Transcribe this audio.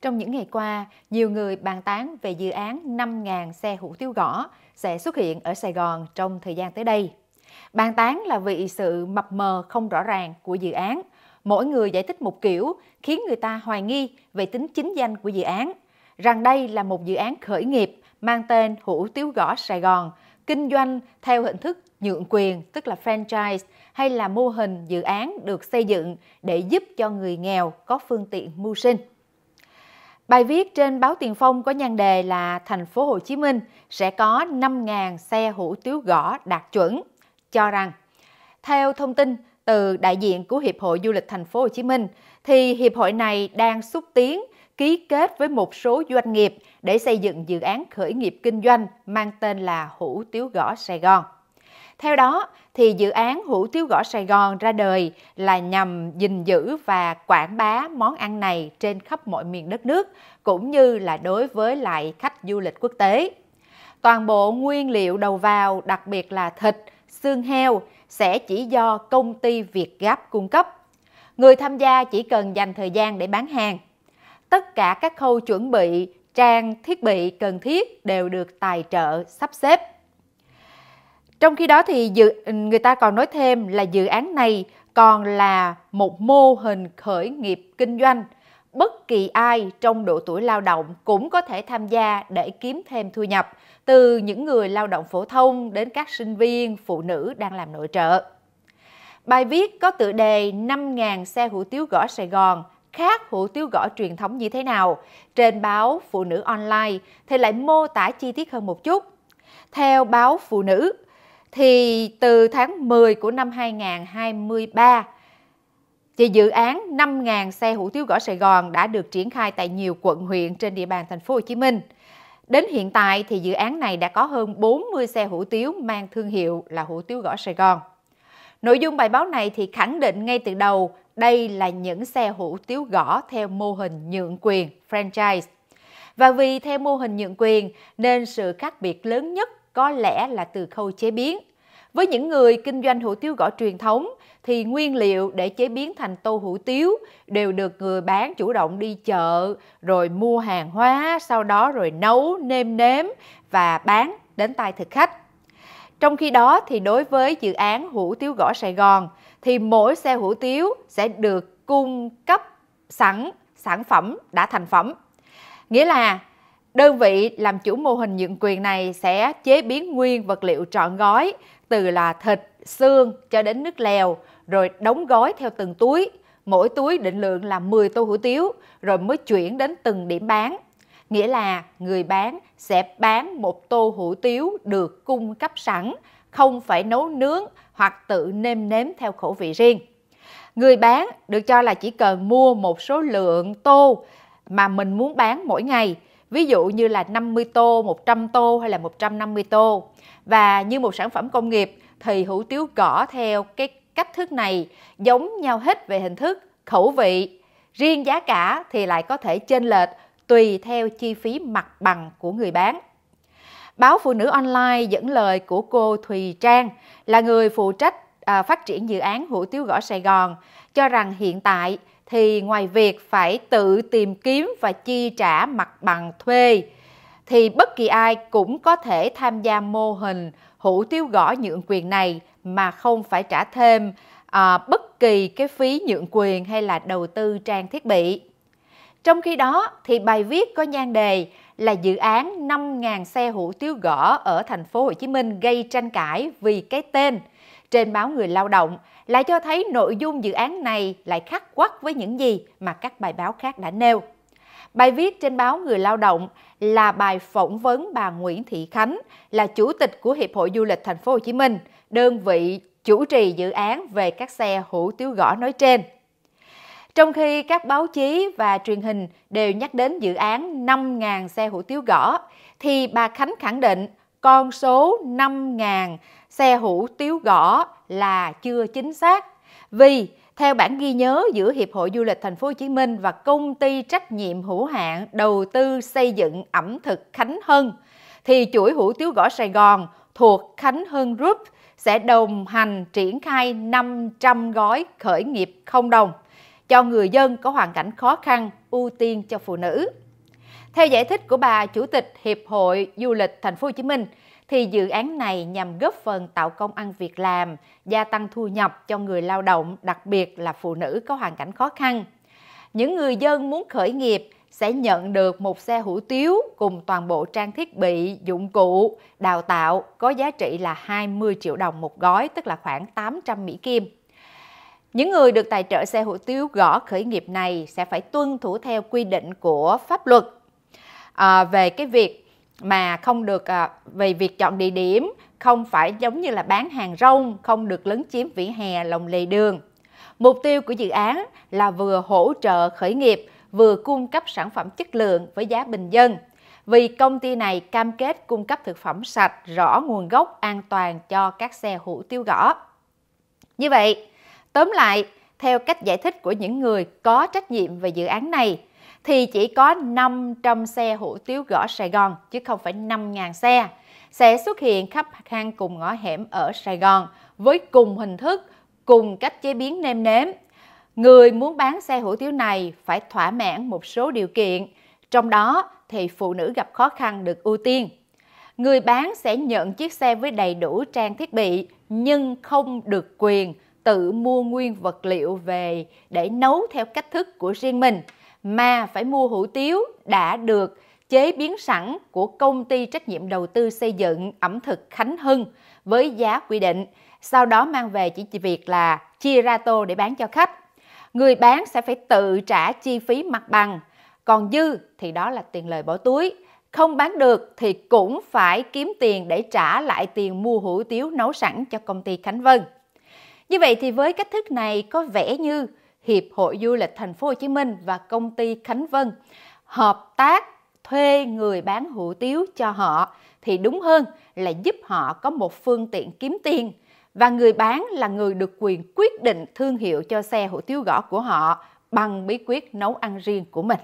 Trong những ngày qua, nhiều người bàn tán về dự án 5.000 xe hủ tiếu gõ sẽ xuất hiện ở Sài Gòn trong thời gian tới đây. Bàn tán là vì sự mập mờ không rõ ràng của dự án. Mỗi người giải thích một kiểu khiến người ta hoài nghi về tính chính danh của dự án, rằng đây là một dự án khởi nghiệp mang tên Hủ Tiếu Gõ Sài Gòn, kinh doanh theo hình thức nhượng quyền, tức là franchise, hay là mô hình dự án được xây dựng để giúp cho người nghèo có phương tiện mưu sinh. Bài viết trên báo Tiền Phong có nhan đề là Thành phố Hồ Chí Minh sẽ có 5.000 xe hủ tiếu gõ đạt chuẩn, cho rằng theo thông tin từ đại diện của Hiệp hội Du lịch Thành phố Hồ Chí Minh thì hiệp hội này đang xúc tiến ký kết với một số doanh nghiệp để xây dựng dự án khởi nghiệp kinh doanh mang tên là Hủ Tiếu Gõ Sài Gòn. Theo đó, thì dự án Hủ Tiếu Gõ Sài Gòn ra đời là nhằm gìn giữ và quảng bá món ăn này trên khắp mọi miền đất nước, cũng như là đối với lại khách du lịch quốc tế. Toàn bộ nguyên liệu đầu vào, đặc biệt là thịt, xương heo, sẽ chỉ do công ty Việt Gáp cung cấp. Người tham gia chỉ cần dành thời gian để bán hàng. Tất cả các khâu chuẩn bị, trang, thiết bị cần thiết đều được tài trợ sắp xếp. Trong khi đó thì dự, người ta còn nói thêm là dự án này còn là một mô hình khởi nghiệp kinh doanh. Bất kỳ ai trong độ tuổi lao động cũng có thể tham gia để kiếm thêm thu nhập, từ những người lao động phổ thông đến các sinh viên, phụ nữ đang làm nội trợ. Bài viết có tựa đề 5.000 xe hủ tiếu gõ Sài Gòn khác hủ tiếu gõ truyền thống như thế nào trên báo Phụ Nữ Online thì lại mô tả chi tiết hơn một chút. Theo báo Phụ Nữ, thì từ tháng 10 của năm 2023 thì dự án 5.000 xe hủ tiếu gõ Sài Gòn đã được triển khai tại nhiều quận huyện trên địa bàn thành phố Hồ Chí Minh. Đến hiện tại thì dự án này đã có hơn 40 xe hủ tiếu mang thương hiệu là hủ tiếu gõ Sài Gòn. Nội dung bài báo này thì khẳng định ngay từ đầu đây là những xe hủ tiếu gõ theo mô hình nhượng quyền franchise. Và vì theo mô hình nhượng quyền nên sự khác biệt lớn nhất có lẽ là từ khâu chế biến. Với những người kinh doanh hủ tiếu gõ truyền thống thì nguyên liệu để chế biến thành tô hủ tiếu đều được người bán chủ động đi chợ rồi mua hàng hóa, sau đó rồi nấu, nêm nếm và bán đến tay thực khách. Trong khi đó thì đối với dự án hủ tiếu gõ Sài Gòn thì mỗi xe hủ tiếu sẽ được cung cấp sẵn sản phẩm đã thành phẩm. Nghĩa là Đơn vị làm chủ mô hình nhượng quyền này sẽ chế biến nguyên vật liệu trọn gói, từ là thịt, xương cho đến nước lèo, rồi đóng gói theo từng túi. Mỗi túi định lượng là 10 tô hủ tiếu, rồi mới chuyển đến từng điểm bán. Nghĩa là người bán sẽ bán một tô hủ tiếu được cung cấp sẵn, không phải nấu nướng hoặc tự nêm nếm theo khẩu vị riêng. Người bán được cho là chỉ cần mua một số lượng tô mà mình muốn bán mỗi ngày – ví dụ như là 50 tô, 100 tô hay là 150 tô. Và như một sản phẩm công nghiệp thì hủ tiếu gõ theo cái cách thức này giống nhau hết về hình thức, khẩu vị. Riêng giá cả thì lại có thể chênh lệch tùy theo chi phí mặt bằng của người bán. Báo Phụ Nữ Online dẫn lời của cô Thùy Trang là người phụ trách à, phát triển dự án hủ tiếu gõ Sài Gòn cho rằng hiện tại thì ngoài việc phải tự tìm kiếm và chi trả mặt bằng thuê thì bất kỳ ai cũng có thể tham gia mô hình hủ tiếu gõ nhượng quyền này mà không phải trả thêm à, bất kỳ cái phí nhượng quyền hay là đầu tư trang thiết bị. Trong khi đó thì bài viết có nhan đề là dự án 5.000 xe hủ tiếu gõ ở thành phố Hồ Chí Minh gây tranh cãi vì cái tên – trên báo Người Lao Động lại cho thấy nội dung dự án này lại khắc quắc với những gì mà các bài báo khác đã nêu. Bài viết trên báo Người Lao Động là bài phỏng vấn bà Nguyễn Thị Khánh, là chủ tịch của Hiệp hội Du lịch Thành phố Hồ Chí Minh, đơn vị chủ trì dự án về các xe hủ tiếu gõ nói trên. Trong khi các báo chí và truyền hình đều nhắc đến dự án 5.000 xe hủ tiếu gõ, thì bà Khánh khẳng định con số 5.000 xe hủ tiếu gõ là chưa chính xác vì theo bản ghi nhớ giữa Hiệp hội Du lịch Thành phố Hồ Chí Minh và công ty trách nhiệm hữu hạn đầu tư xây dựng ẩm thực Khánh Hưng thì chuỗi hủ tiếu gõ Sài Gòn thuộc Khánh Hưng Group sẽ đồng hành triển khai 500 gói khởi nghiệp không đồng cho người dân có hoàn cảnh khó khăn ưu tiên cho phụ nữ. Theo giải thích của bà Chủ tịch Hiệp hội Du lịch Thành phố Hồ Chí Minh, thì dự án này nhằm góp phần tạo công ăn việc làm, gia tăng thu nhập cho người lao động, đặc biệt là phụ nữ có hoàn cảnh khó khăn. Những người dân muốn khởi nghiệp sẽ nhận được một xe hủ tiếu cùng toàn bộ trang thiết bị, dụng cụ, đào tạo có giá trị là 20 triệu đồng một gói, tức là khoảng 800 Mỹ Kim. Những người được tài trợ xe hủ tiếu gõ khởi nghiệp này sẽ phải tuân thủ theo quy định của pháp luật à, về cái việc mà không được à, về việc chọn địa điểm không phải giống như là bán hàng rong không được lấn chiếm vỉa hè lòng lề đường mục tiêu của dự án là vừa hỗ trợ khởi nghiệp vừa cung cấp sản phẩm chất lượng với giá bình dân vì công ty này cam kết cung cấp thực phẩm sạch rõ nguồn gốc an toàn cho các xe hủ tiêu gõ như vậy tóm lại theo cách giải thích của những người có trách nhiệm về dự án này thì chỉ có 500 xe hủ tiếu gõ Sài Gòn chứ không phải 5.000 xe. Sẽ xuất hiện khắp hang cùng ngõ hẻm ở Sài Gòn với cùng hình thức, cùng cách chế biến nêm nếm. Người muốn bán xe hủ tiếu này phải thỏa mãn một số điều kiện, trong đó thì phụ nữ gặp khó khăn được ưu tiên. Người bán sẽ nhận chiếc xe với đầy đủ trang thiết bị nhưng không được quyền tự mua nguyên vật liệu về để nấu theo cách thức của riêng mình mà phải mua hủ tiếu đã được chế biến sẵn của công ty trách nhiệm đầu tư xây dựng ẩm thực Khánh Hưng với giá quy định, sau đó mang về chỉ việc là chia ra tô để bán cho khách. Người bán sẽ phải tự trả chi phí mặt bằng, còn dư thì đó là tiền lời bỏ túi. Không bán được thì cũng phải kiếm tiền để trả lại tiền mua hủ tiếu nấu sẵn cho công ty Khánh Vân. Như vậy thì với cách thức này có vẻ như Hiệp hội Du lịch Thành phố Hồ Chí Minh và công ty Khánh Vân hợp tác thuê người bán hủ tiếu cho họ thì đúng hơn là giúp họ có một phương tiện kiếm tiền và người bán là người được quyền quyết định thương hiệu cho xe hủ tiếu gõ của họ bằng bí quyết nấu ăn riêng của mình.